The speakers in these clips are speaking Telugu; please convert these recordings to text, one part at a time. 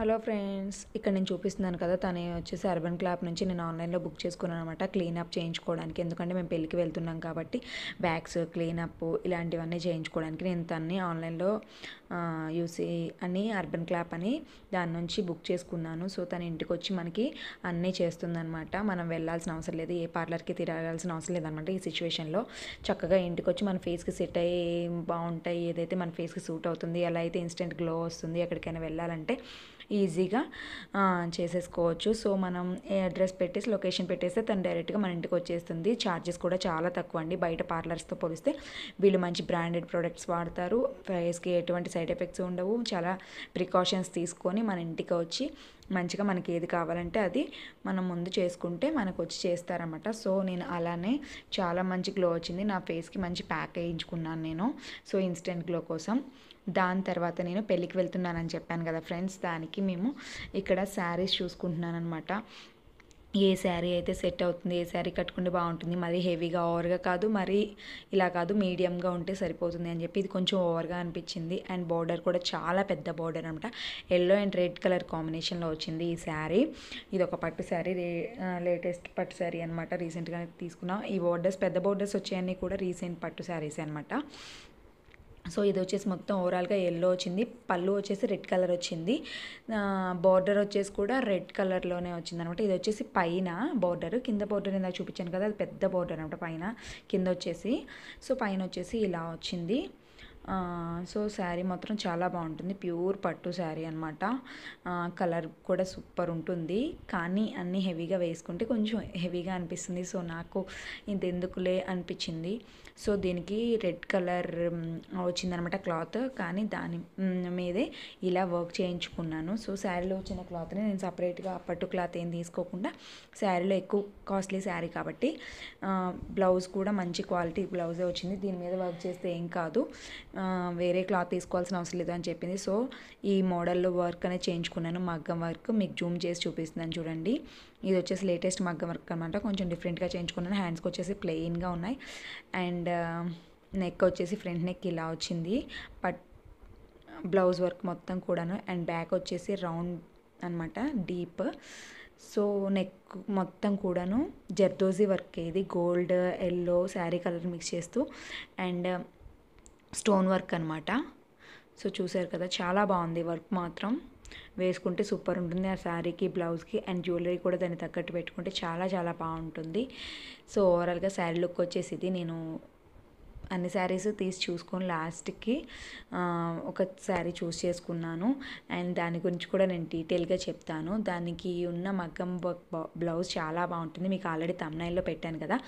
హలో ఫ్రెండ్స్ ఇక్కడ నేను చూపిస్తున్నాను కదా తను వచ్చేసి అర్బన్ క్లాప్ నుంచి నేను ఆన్లైన్లో బుక్ చేసుకున్నాను అనమాట క్లీనప్ చేయించుకోవడానికి ఎందుకంటే మేము పెళ్ళికి వెళ్తున్నాం కాబట్టి బ్యాగ్స్ క్లీనప్ ఇలాంటివన్నీ చేయించుకోవడానికి నేను తన్ని ఆన్లైన్లో యూసీ అని అర్బన్ క్లాప్ అని దాని నుంచి బుక్ చేసుకున్నాను సో తన ఇంటికి వచ్చి మనకి అన్నీ చేస్తుందనమాట మనం వెళ్ళాల్సిన అవసరం లేదు ఏ పార్లర్కి తిరగాల్సిన అవసరం లేదనమాట ఈ సిచ్యువేషన్లో చక్కగా ఇంటికి వచ్చి మన ఫేస్కి సెట్ అయ్యి బాగుంటాయి ఏదైతే మన ఫేస్కి సూట్ అవుతుంది ఎలా అయితే ఇన్స్టెంట్ గ్లో వస్తుంది ఎక్కడికైనా వెళ్ళాలంటే ఈజీగా చేసేసుకోవచ్చు సో మనం అడ్రస్ పెట్టేసి లొకేషన్ పెట్టేస్తే తను డైరెక్ట్గా మన ఇంటికి వచ్చేస్తుంది ఛార్జెస్ కూడా చాలా తక్కువ అండి బయట పార్లర్స్తో పోలిస్తే వీళ్ళు మంచి బ్రాండెడ్ ప్రోడక్ట్స్ వాడతారు ఫేస్కి ఎటువంటి సైడ్ ఎఫెక్ట్స్ ఉండవు చాలా ప్రికాషన్స్ తీసుకొని మన ఇంటికి వచ్చి మంచిగా మనకి ఏది కావాలంటే అది మనం ముందు చేసుకుంటే మనకు వచ్చి చేస్తారన్నమాట సో నేను అలానే చాలా మంచి గ్లో వచ్చింది నా ఫేస్కి మంచి ప్యాక్ వేయించుకున్నాను నేను సో ఇన్స్టెంట్ గ్లో కోసం దాని తర్వాత నేను పెళ్ళికి వెళ్తున్నానని చెప్పాను కదా ఫ్రెండ్స్ దానికి మేము ఇక్కడ శారీస్ చూసుకుంటున్నాను అనమాట ఏ శారీ అయితే సెట్ అవుతుంది ఏ శారీ కట్టుకుంటే బాగుంటుంది మరీ హెవీగా ఓవర్గా కాదు మరీ ఇలా కాదు మీడియంగా ఉంటే సరిపోతుంది అని చెప్పి ఇది కొంచెం ఓవర్గా అనిపించింది అండ్ బార్డర్ కూడా చాలా పెద్ద బార్డర్ అనమాట ఎల్లో అండ్ రెడ్ కలర్ కాంబినేషన్లో వచ్చింది ఈ శారీ ఇది ఒక పట్టు శారీ లేటెస్ట్ పట్టు శారీ అనమాట రీసెంట్గా తీసుకున్నాం ఈ బార్డర్స్ పెద్ద బార్డర్స్ వచ్చాయన్నీ కూడా రీసెంట్ పట్టు శారీస్ అనమాట సో ఇది వచ్చేసి మొత్తం ఓవరాల్గా ఎల్లో వచ్చింది పళ్ళు వచ్చేసి రెడ్ కలర్ వచ్చింది బార్డర్ వచ్చేసి కూడా రెడ్ కలర్లోనే వచ్చింది అనమాట ఇది వచ్చేసి పైన బార్డర్ కింద బార్డర్ ఇందాక చూపించాను కదా అది పెద్ద బార్డర్ అనమాట పైన కింద వచ్చేసి సో పైన వచ్చేసి ఇలా వచ్చింది సో శారీ మాత్రం చాలా బాగుంటుంది ప్యూర్ పట్టు శారీ అనమాట కలర్ కూడా సూపర్ ఉంటుంది కానీ అన్నీ హెవీగా వేసుకుంటే కొంచెం హెవీగా అనిపిస్తుంది సో నాకు ఇది ఎందుకులే అనిపించింది సో దీనికి రెడ్ కలర్ వచ్చిందనమాట క్లాత్ కానీ దాని మీదే ఇలా వర్క్ చేయించుకున్నాను సో శారీలో వచ్చిన క్లాత్ని నేను సపరేట్గా అప్పట్టు క్లాత్ ఏం తీసుకోకుండా శారీలో ఎక్కువ కాస్ట్లీ శారీ కాబట్టి బ్లౌజ్ కూడా మంచి క్వాలిటీ బ్లౌజే వచ్చింది దీని మీద వర్క్ చేస్తే ఏం కాదు వేరే క్లాత్ తీసుకోవాల్సిన అవసరం లేదు అని చెప్పింది సో ఈ మోడల్లో వర్క్ అనేది చేయించుకున్నాను మగ్గం వర్క్ మీకు జూమ్ చేసి చూపిస్తున్నాను చూడండి ఇది వచ్చేసి లేటెస్ట్ మగ్గ వర్క్ అనమాట కొంచెం డిఫరెంట్గా చేయించుకున్నాను హ్యాండ్స్కి వచ్చేసి ప్లెయిన్గా ఉన్నాయి అండ్ నెక్ uh, వచ్చేసి ఫ్రంట్ నెక్ ఇలా వచ్చింది బట్ బ్లౌజ్ వర్క్ మొత్తం కూడాను అండ్ బ్యాక్ వచ్చేసి రౌండ్ అనమాట డీప్ సో నెక్ మొత్తం కూడాను జర్దోజీ వర్క్ ఇది gold yellow sari colour mix చేస్తూ అండ్ స్టోన్ వర్క్ అనమాట సో చూసారు కదా చాలా బాగుంది వర్క్ మాత్రం వేసుకుంటే సూపర్ ఉంటుంది ఆ శారీకి బ్లౌజ్కి అండ్ జ్యువెలరీ కూడా దాన్ని తగ్గట్టు పెట్టుకుంటే చాలా చాలా బాగుంటుంది సో ఓవరాల్గా శారీ లుక్ వచ్చేసి ఇది నేను అన్ని శారీస్ తీసి చూసుకొని లాస్ట్కి ఒక శారీ చూస్ చేసుకున్నాను అండ్ దాని గురించి కూడా నేను డీటెయిల్గా చెప్తాను దానికి ఉన్న మగ్గం వర్క్ బ్లౌజ్ చాలా బాగుంటుంది మీకు ఆల్రెడీ తమ్నైల్లో పెట్టాను కదా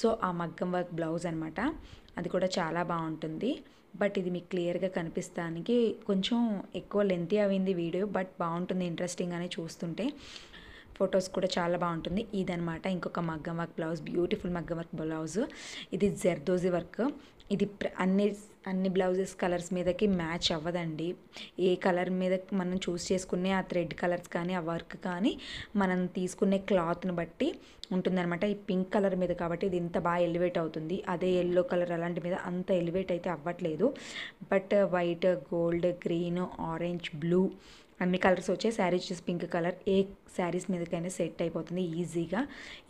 సో ఆ మగ్గం వర్క్ బ్లౌజ్ అనమాట అది కూడా చాలా బాగుంటుంది బట్ ఇది మీకు క్లియర్గా కనిపిస్తానికి కొంచెం ఎక్కువ లెంతీ అయింది వీడియో బట్ బాగుంటుంది ఇంట్రెస్టింగ్గానే చూస్తుంటే ఫొటోస్ కూడా చాలా బాగుంటుంది ఇదనమాట ఇంకొక మగ్గం వర్క్ బ్లౌజ్ బ్యూటిఫుల్ మగ్గం వర్క్ బ్లౌజ్ ఇది జర్దోజీ వర్క్ ఇది అన్ని అన్ని బ్లౌజెస్ కలర్స్ మీదకి మ్యాచ్ అవ్వదండి ఏ కలర్ మీద మనం చూస్ చేసుకునే ఆ థ్రెడ్ కలర్స్ కానీ ఆ వర్క్ కానీ మనం తీసుకునే క్లాత్ని బట్టి ఉంటుందన్నమాట ఈ పింక్ కలర్ మీద కాబట్టి ఇది ఇంత బాగా ఎలివేట్ అవుతుంది అదే ఎల్లో కలర్ అలాంటి మీద అంత ఎలివేట్ అయితే అవ్వట్లేదు but white gold green orange blue అన్ని కలర్స్ వచ్చే శారీ చూసి పింక్ కలర్ ఏ శారీస్ మీదకైనా సెట్ అయిపోతుంది ఈజీగా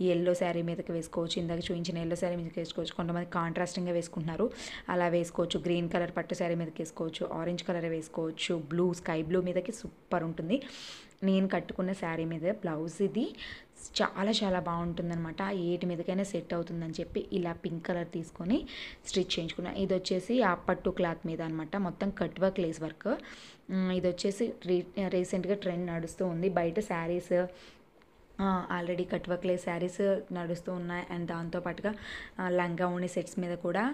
ఈ ఎల్లో శారీ మీదకి వేసుకోవచ్చు ఇందాక చూపించిన ఎల్లో శారీ మీదకి వేసుకోవచ్చు కొంతమంది కాంట్రాస్టింగ్గా వేసుకుంటున్నారు అలా వేసుకోవచ్చు గ్రీన్ కలర్ పట్టు శారీ మీదకి వేసుకోవచ్చు ఆరెంజ్ కలర్ వేసుకోవచ్చు బ్లూ స్కై బ్లూ మీదకి సూపర్ ఉంటుంది నేను కట్టుకున్న శారీ మీద బ్లౌజ్ ఇది చాలా చాలా బాగుంటుందన్నమాట ఏటి మీదకైనా సెట్ అవుతుందని చెప్పి ఇలా పింక్ కలర్ తీసుకొని స్టిచ్ చేయించుకున్నాను ఇది వచ్చేసి ఆ పట్టు క్లాత్ మీద అనమాట మొత్తం కట్ వర్క్ లేస్ వర్క్ ఇది వచ్చేసి రీ రీసెంట్గా ట్రెండ్ నడుస్తూ ఉంది బయట saris already cut work lace saris నడుస్తూ ఉన్నాయి అండ్ దాంతోపాటుగా లంగా ఉండే సెట్స్ మీద కూడా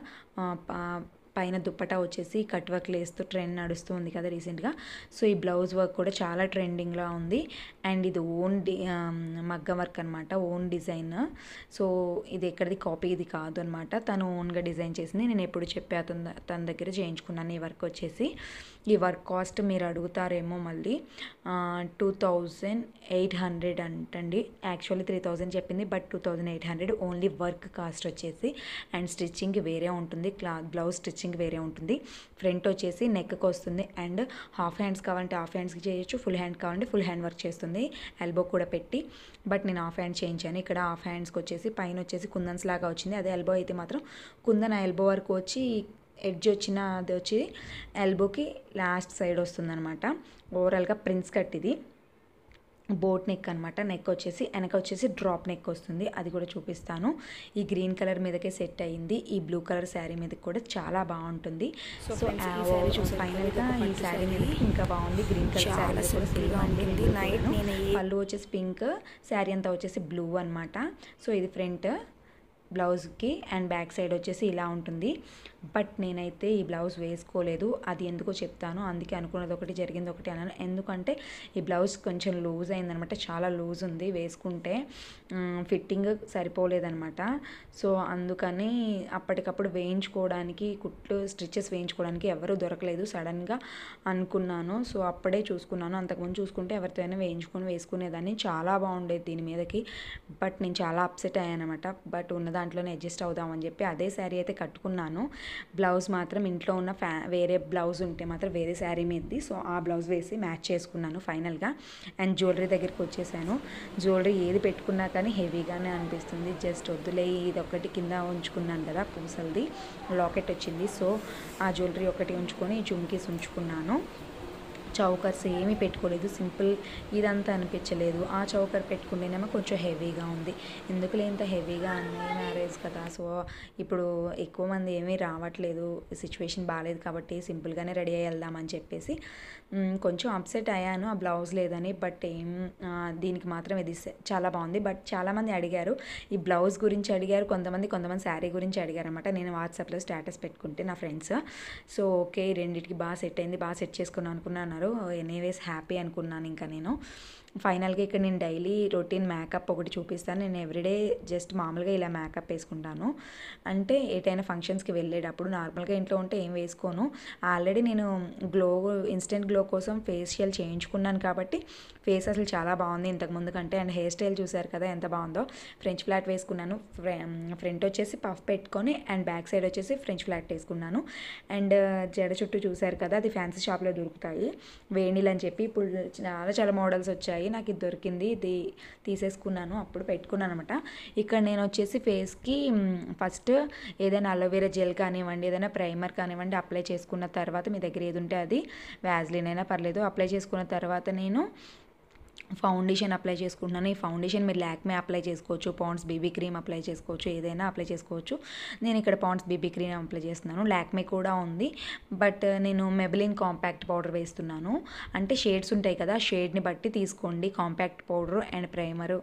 పైన దుప్పటా వచ్చేసి కట్ వర్క్ లేస్తూ ట్రెండ్ నడుస్తూ ఉంది కదా రీసెంట్గా సో ఈ బ్లౌజ్ వర్క్ కూడా చాలా ట్రెండింగ్లో ఉంది అండ్ ఇది ఓన్ మగ్గం వర్క్ అనమాట ఓన్ డిజైన్ సో ఇది ఎక్కడిది కాపీ ఇది కాదు అనమాట తను ఓన్గా డిజైన్ చేసింది నేను ఎప్పుడు చెప్పి అతను తన దగ్గర చేయించుకున్నాను ఈ వర్క్ వచ్చేసి ఈ వర్క్ కాస్ట్ మీరు అడుగుతారేమో మళ్ళీ టూ థౌజండ్ ఎయిట్ హండ్రెడ్ అంటండి యాక్చువల్లీ త్రీ థౌజండ్ చెప్పింది but two thousand eight hundred only work cost వచ్చేసి అండ్ స్టిచ్చింగ్ వేరే ఉంటుంది క్లాత్ బ్లౌజ్ స్టిచ్చింగ్ వేరే ఉంటుంది ఫ్రంట్ వచ్చేసి నెక్కి వస్తుంది అండ్ హాఫ్ హ్యాండ్స్ కావాలంటే హాఫ్ హ్యాండ్స్కి చేయొచ్చు ఫుల్ హ్యాండ్ కావాలంటే ఫుల్ హ్యాండ్ వర్క్ చేస్తుంది ఎల్బో కూడా పెట్టి బట్ నేను హాఫ్ హ్యాండ్ చేయించాను ఇక్కడ హాఫ్ హ్యాండ్స్కి వచ్చేసి పైన వచ్చేసి కుందన్స్ లాగా వచ్చింది అదే ఎల్బో అయితే మాత్రం కుందన్ ఎల్బో వరకు వచ్చి ఎడ్జ్ వచ్చిన అది వచ్చి ఎల్బోకి లాస్ట్ సైడ్ వస్తుంది అనమాట ఓవరాల్గా ప్రిన్స్ కట్ ఇది బోట్ నెక్ అనమాట నెక్ వచ్చేసి వెనక వచ్చేసి డ్రాప్ నెక్ వస్తుంది అది కూడా చూపిస్తాను ఈ గ్రీన్ కలర్ మీదకే సెట్ అయ్యింది ఈ బ్లూ కలర్ శారీ మీదకి కూడా చాలా బాగుంటుంది సో ఫైనల్గా ఈ శారీ మీద ఇంకా బాగుంది గ్రీన్ కలర్ శారీ కూడా ఫుల్గా ఉంటుంది పళ్ళు వచ్చేసి పింక్ శారీ అంతా వచ్చేసి బ్లూ అనమాట సో ఇది ఫ్రంట్ బ్లౌజ్కి అండ్ బ్యాక్ సైడ్ వచ్చేసి ఇలా ఉంటుంది బట్ నేనైతే ఈ బ్లౌజ్ వేసుకోలేదు అది ఎందుకో చెప్తాను అందుకే అనుకున్నది ఒకటి జరిగింది ఒకటి అన్నాను ఎందుకంటే ఈ బ్లౌజ్ కొంచెం లూజ్ అయిందనమాట చాలా లూజ్ ఉంది వేసుకుంటే ఫిట్టింగ్ సరిపోలేదనమాట సో అందుకని అప్పటికప్పుడు వేయించుకోవడానికి కుట్లు స్టిచ్చెస్ వేయించుకోవడానికి ఎవరు దొరకలేదు సడన్గా అనుకున్నాను సో అప్పుడే చూసుకున్నాను అంతకుముందు చూసుకుంటే ఎవరితోనైనా వేయించుకొని వేసుకునేదాన్ని చాలా బాగుండేది దీని మీదకి బట్ నేను చాలా అప్సెట్ అయ్యానమాట బట్ ఉన్నదా దాంట్లోనే అడ్జస్ట్ అవుదాం అని చెప్పి అదే శారీ అయితే కట్టుకున్నాను బ్లౌజ్ మాత్రం ఇంట్లో ఉన్న ఫ్యా వేరే బ్లౌజ్ ఉంటే మాత్రం వేరే శారీ మీదది సో ఆ బ్లౌజ్ వేసి మ్యాచ్ చేసుకున్నాను ఫైనల్గా అండ్ జ్యువెలరీ దగ్గరికి వచ్చేసాను జ్యువెలరీ ఏది పెట్టుకున్నా కానీ హెవీగానే అనిపిస్తుంది జస్ట్ వద్దులే ఇది ఒకటి కింద ఉంచుకున్నాను కదా పూసలది లాకెట్ వచ్చింది సో ఆ జ్యువెలరీ ఒకటి ఉంచుకొని జుమ్కీస్ ఉంచుకున్నాను చౌకర్స్ ఏమీ పెట్టుకోలేదు సింపుల్ ఇదంతా అనిపించలేదు ఆ చౌకర్ పెట్టుకుంటేనేమో కొంచెం హెవీగా ఉంది ఎందుకులే ఇంత హెవీగా అన్నీ మ్యారేజ్ కదా సో ఇప్పుడు ఎక్కువ మంది ఏమీ రావట్లేదు సిచ్యువేషన్ బాగాలేదు కాబట్టి సింపుల్గానే రెడీ అయ్యి వెళ్దామని చెప్పేసి కొంచెం అప్సెట్ అయ్యాను ఆ బ్లౌజ్ లేదని బట్ ఏం దీనికి మాత్రం ఇది చాలా బాగుంది బట్ చాలామంది అడిగారు ఈ బ్లౌజ్ గురించి అడిగారు కొంతమంది కొంతమంది శారీ గురించి అడిగారు అనమాట నేను వాట్సాప్లో స్టేటస్ పెట్టుకుంటే నా ఫ్రెండ్స్ సో ఓకే రెండింటికి బాగా సెట్ అయింది బాగా సెట్ చేసుకున్నాను అనుకున్నాను అనుకున్నారు ఎనీవేస్ హ్యాపీ అనుకున్నాను ఇంకా నేను ఫైనల్గా ఇక్కడ నేను డైలీ రొటీన్ మేకప్ ఒకటి చూపిస్తాను నేను ఎవ్రీడే జస్ట్ మామూలుగా ఇలా మేకప్ వేసుకుంటాను అంటే ఏటైనా ఫంక్షన్స్కి వెళ్ళేటప్పుడు నార్మల్గా ఇంట్లో ఉంటే ఏం వేసుకోను ఆల్రెడీ నేను గ్లో ఇన్స్టెంట్ గ్లో కోసం ఫేషియల్ చేయించుకున్నాను కాబట్టి ఫేస్ అసలు చాలా బాగుంది ఇంతకుముందు కంటే అండ్ హెయిర్ స్టైల్ చూసారు కదా ఎంత బాగుందో ఫ్రెంచ్ ఫ్లాట్ వేసుకున్నాను ఫ్రంట్ వచ్చేసి పఫ్ పెట్టుకొని అండ్ బ్యాక్ సైడ్ వచ్చేసి ఫ్రెంచ్ ఫ్లాట్ వేసుకున్నాను అండ్ జడ చుట్టూ చూసారు కదా అది ఫ్యాన్సీ షాప్లో దొరుకుతాయి వేణిలు అని చెప్పి ఇప్పుడు చాలా చాలా మోడల్స్ వచ్చాయి ఉంటాయి నాకు ఇది దొరికింది ఇది తీసేసుకున్నాను అప్పుడు పెట్టుకున్నాను అనమాట ఇక్కడ నేను వచ్చేసి ఫేస్కి ఫస్ట్ ఏదైనా అలోవేరా జెల్ కానివ్వండి ఏదైనా ప్రైమర్ కానివ్వండి అప్లై చేసుకున్న తర్వాత మీ దగ్గర ఏది ఉంటే అది వ్యాజ్లీన్ అయినా పర్లేదు అప్లై చేసుకున్న తర్వాత నేను ఫౌండేషన్ అప్లై చేసుకుంటున్నాను ఈ ఫౌండేషన్ మీరు ల్యాక్మే అప్లై చేసుకోవచ్చు పాండ్స్ బీబీ క్రీమ్ అప్లై చేసుకోవచ్చు ఏదైనా అప్లై చేసుకోవచ్చు నేను ఇక్కడ పాండ్స్ బీబీ క్రీమ్ అప్లై చేస్తున్నాను ల్యాక్మే కూడా ఉంది బట్ నేను మెబిలిన్ కాంపాక్ట్ పౌడర్ వేస్తున్నాను అంటే షేడ్స్ ఉంటాయి కదా షేడ్ని బట్టి తీసుకోండి compact powder and primer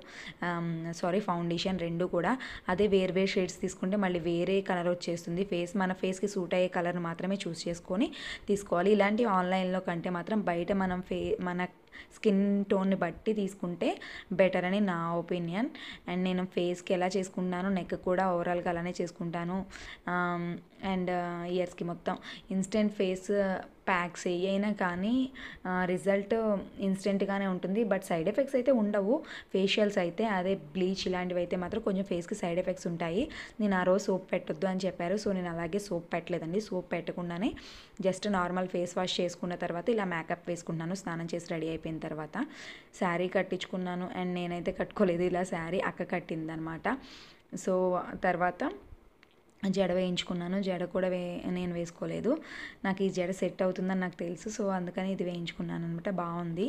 sorry foundation రెండు కూడా అదే వేరు వేరు షేడ్స్ తీసుకుంటే మళ్ళీ వేరే కలర్ వచ్చేస్తుంది ఫేస్ మన ఫేస్కి సూట్ అయ్యే కలర్ మాత్రమే చూస్ చేసుకొని తీసుకోవాలి ఇలాంటివి ఆన్లైన్లో కంటే మాత్రం బయట మనం ఫే మన స్కిన్ టోన్ని బట్టి తీసుకుంటే బెటర్ అని నా ఒపీనియన్ అండ్ నేను ఫేస్కి ఎలా చేసుకుంటున్నాను నెక్ కూడా ఓవరాల్గా అలానే చేసుకుంటాను అండ్ ఇయర్స్కి మొత్తం ఇన్స్టెంట్ ఫేస్ ప్యాక్స్ అయినా కానీ రిజల్ట్ ఇన్స్టెంట్గానే ఉంటుంది బట్ సైడ్ ఎఫెక్ట్స్ అయితే ఉండవు ఫేషియల్స్ అయితే అదే బ్లీచ్ ఇలాంటివి అయితే మాత్రం కొంచెం ఫేస్కి సైడ్ ఎఫెక్ట్స్ ఉంటాయి నేను ఆ రోజు సోప్ పెట్టొద్దు అని చెప్పారు సో నేను అలాగే సోప్ పెట్టలేదండి సోప్ పెట్టకుండానే జస్ట్ నార్మల్ ఫేస్ వాష్ చేసుకున్న తర్వాత ఇలా మేకప్ వేసుకున్నాను స్నానం చేసి రెడీ అయిపోయిన తర్వాత శారీ కట్టించుకున్నాను అండ్ నేనైతే కట్టుకోలేదు ఇలా శారీ అక్క కట్టిందనమాట సో తర్వాత జడ వేయించుకున్నాను జడ కూడా వే నేను వేసుకోలేదు నాకు ఈ జడ సెట్ అవుతుందని నాకు తెలుసు సో అందుకని ఇది వేయించుకున్నాను అనమాట బాగుంది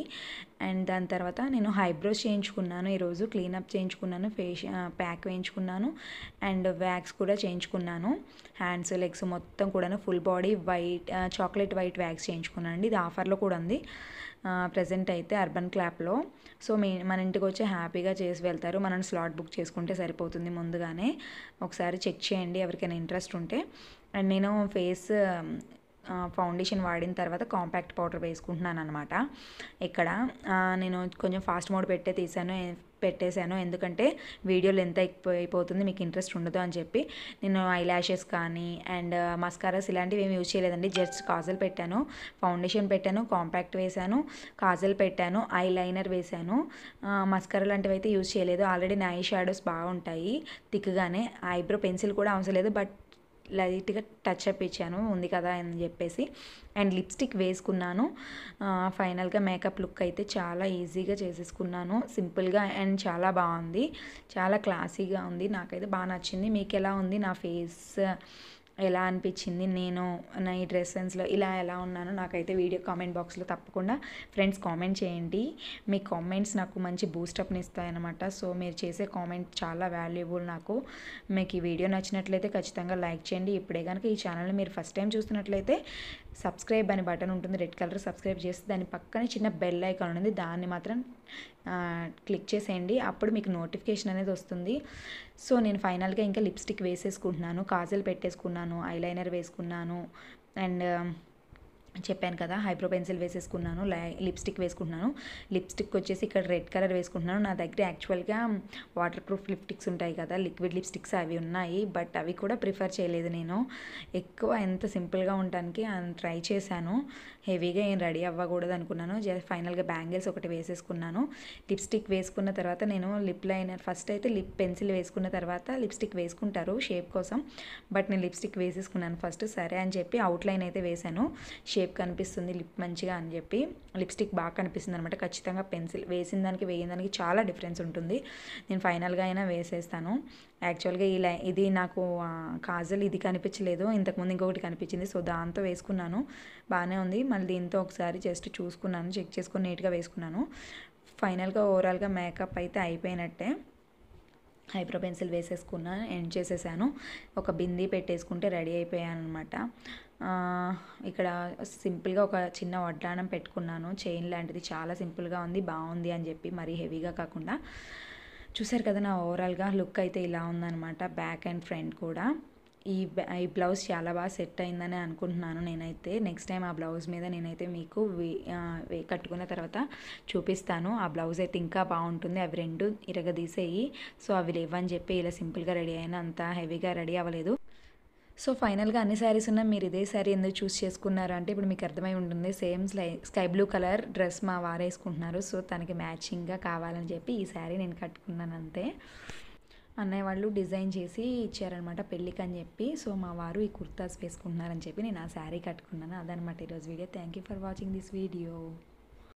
అండ్ దాని తర్వాత నేను హైబ్రోస్ చేయించుకున్నాను ఈరోజు క్లీనప్ చేయించుకున్నాను ఫేస్ ప్యాక్ వేయించుకున్నాను అండ్ వ్యాక్స్ కూడా చేయించుకున్నాను హ్యాండ్స్ లెగ్స్ మొత్తం కూడా full body white chocolate white wax చేయించుకున్నాను అండి ఇది ఆఫర్లో కూడా ఉంది ప్రజెంట్ అయితే అర్బన్ క్లాప్లో సో మీ మన ఇంటికి వచ్చి హ్యాపీగా చేసి వెళ్తారు మనం స్లాట్ బుక్ చేసుకుంటే సరిపోతుంది ముందుగానే ఒకసారి చెక్ చేయండి ఎవరికైనా ఇంట్రెస్ట్ ఉంటే అండ్ నేను ఫేస్ ఫౌండేషన్ వాడిన తర్వాత కాంపాక్ట్ పౌడర్ వేసుకుంటున్నాను అనమాట ఇక్కడ నేను కొంచెం ఫాస్ట్ మోడ్ పెట్టే తీసాను పెట్టేశాను ఎందుకంటే వీడియో లెంత్ అయిపోతుంది మీకు ఇంట్రెస్ట్ ఉండదు అని చెప్పి నేను ఐ ల్యాషెస్ కానీ అండ్ మస్కారాస్ ఇలాంటివి ఏమి యూజ్ చేయలేదండి జస్ట్ కాజల్ పెట్టాను ఫౌండేషన్ పెట్టాను కాంపాక్ట్ వేశాను కాజల్ పెట్టాను ఐ లైనర్ వేశాను మస్కారా లాంటివి అయితే యూజ్ చేయలేదు ఆల్రెడీ నా ఐ షాడోస్ బాగుంటాయి థిక్గానే ఐబ్రో పెన్సిల్ కూడా అవసరం లేదు బట్ లైట్గా టచ్ అప్ ఇచ్చాను ఉంది కదా అని చెప్పేసి అండ్ లిప్స్టిక్ వేసుకున్నాను ఫైనల్గా మేకప్ లుక్ అయితే చాలా ఈజీగా చేసేసుకున్నాను సింపుల్గా అండ్ చాలా బాగుంది చాలా క్లాసీగా ఉంది నాకైతే బాగా నచ్చింది మీకు ఎలా ఉంది నా ఫేస్ ఎలా అనిపించింది నేను నా ఈ డ్రెస్ సెన్స్లో ఇలా ఎలా ఉన్నానో నాకైతే వీడియో కామెంట్ బాక్స్లో తప్పకుండా ఫ్రెండ్స్ కామెంట్ చేయండి మీ కామెంట్స్ నాకు మంచి బూస్టప్ని ఇస్తాయన్నమాట సో మీరు చేసే కామెంట్ చాలా వాల్యుబుల్ నాకు మీకు ఈ వీడియో నచ్చినట్లయితే ఖచ్చితంగా లైక్ చేయండి ఇప్పుడే కనుక ఈ ఛానల్ని మీరు ఫస్ట్ టైం చూస్తున్నట్లయితే సబ్స్క్రైబ్ అనే బటన్ ఉంటుంది రెడ్ కలర్ సబ్స్క్రైబ్ చేస్తే దాని పక్కనే చిన్న బెల్ ఐకాన్ ఉంది దాన్ని మాత్రం క్లిక్ చేసేయండి అప్పుడు మీకు నోటిఫికేషన్ అనేది వస్తుంది సో నేను ఫైనల్గా ఇంకా లిప్స్టిక్ వేసేసుకుంటున్నాను కాజల్ పెట్టేసుకున్నాను ఐలైనర్ వేసుకున్నాను అండ్ చెప్పాను కదా హైబ్రో పెన్సిల్ వేసేసుకున్నాను లిప్స్టిక్ వేసుకుంటున్నాను లిప్స్టిక్ వచ్చేసి ఇక్కడ రెడ్ కలర్ వేసుకుంటున్నాను నా దగ్గర యాక్చువల్గా వాటర్ ప్రూఫ్ లిప్స్టిక్స్ ఉంటాయి కదా లిక్విడ్ లిప్స్టిక్స్ అవి ఉన్నాయి బట్ అవి కూడా ప్రిఫర్ చేయలేదు నేను ఎక్కువ ఎంత సింపుల్గా ఉండటానికి ట్రై చేశాను హెవీగా ఏం రెడీ అవ్వకూడదు అనుకున్నాను ఫైనల్గా బ్యాంగిల్స్ ఒకటి వేసేసుకున్నాను లిప్స్టిక్ వేసుకున్న తర్వాత నేను లిప్ లైనర్ ఫస్ట్ అయితే లిప్ పెన్సిల్ వేసుకున్న తర్వాత లిప్స్టిక్ వేసుకుంటారు షేప్ కోసం బట్ నేను లిప్స్టిక్ వేసేసుకున్నాను ఫస్ట్ సరే అని చెప్పి అవుట్ లైన్ అయితే వేశాను షేప్ షేప్ కనిపిస్తుంది లిప్ మంచిగా అని చెప్పి లిప్స్టిక్ బాగా కనిపిస్తుంది అనమాట ఖచ్చితంగా పెన్సిల్ వేసిన దానికి వేయని దానికి చాలా డిఫరెన్స్ ఉంటుంది నేను ఫైనల్గా అయినా వేసేస్తాను యాక్చువల్గా ఈ లై ఇది నాకు కాజల్ ఇది కనిపించలేదు ఇంతకుముందు ఇంకొకటి కనిపించింది సో దాంతో వేసుకున్నాను బాగానే ఉంది మళ్ళీ దీంతో ఒకసారి జస్ట్ చూసుకున్నాను చెక్ చేసుకుని నీట్గా వేసుకున్నాను ఫైనల్గా ఓవరాల్గా మేకప్ అయితే అయిపోయినట్టే హైబ్రో పెన్సిల్ వేసేసుకున్నాను ఎండ్ చేసేసాను ఒక బిందీ పెట్టేసుకుంటే రెడీ అయిపోయాను అనమాట ఇక్కడ సింపుల్గా ఒక చిన్న వడ్డానం పెట్టుకున్నాను చైన్ లాంటిది చాలా సింపుల్గా ఉంది బాగుంది అని చెప్పి మరీ హెవీగా కాకుండా చూసారు కదా నా ఓవరాల్గా లుక్ అయితే ఇలా ఉందనమాట బ్యాక్ అండ్ ఫ్రంట్ కూడా ఈ ఈ బ్లౌజ్ చాలా బాగా సెట్ అయిందని అనుకుంటున్నాను నేనైతే నెక్స్ట్ టైం ఆ బ్లౌజ్ మీద నేనైతే మీకు కట్టుకున్న తర్వాత చూపిస్తాను ఆ బ్లౌజ్ అయితే ఇంకా బాగుంటుంది అవి రెండు ఇరగదీసేయి సో అవి లేవని చెప్పి ఇలా సింపుల్గా రెడీ అయినా అంత హెవీగా రెడీ అవ్వలేదు సో ఫైనల్గా అన్ని శారీస్ ఉన్నా మీరు ఇదే శారీ ఎందుకు చూస్ చేసుకున్నారు అంటే ఇప్పుడు మీకు అర్థమై ఉంటుంది same sky blue colour dress మా వారేసుకుంటున్నారు సో తనకి మ్యాచింగ్గా కావాలని చెప్పి ఈ శారీ నేను కట్టుకున్నాను అంతే అన్నయ్య వాళ్ళు డిజైన్ చేసి ఇచ్చారనమాట పెళ్ళికి అని చెప్పి సో మా వారు ఈ కుర్తాస్ వేసుకుంటున్నారని చెప్పి నేను ఆ శారీ కట్టుకున్నాను అదనమాట ఈరోజు video thank you for watching this video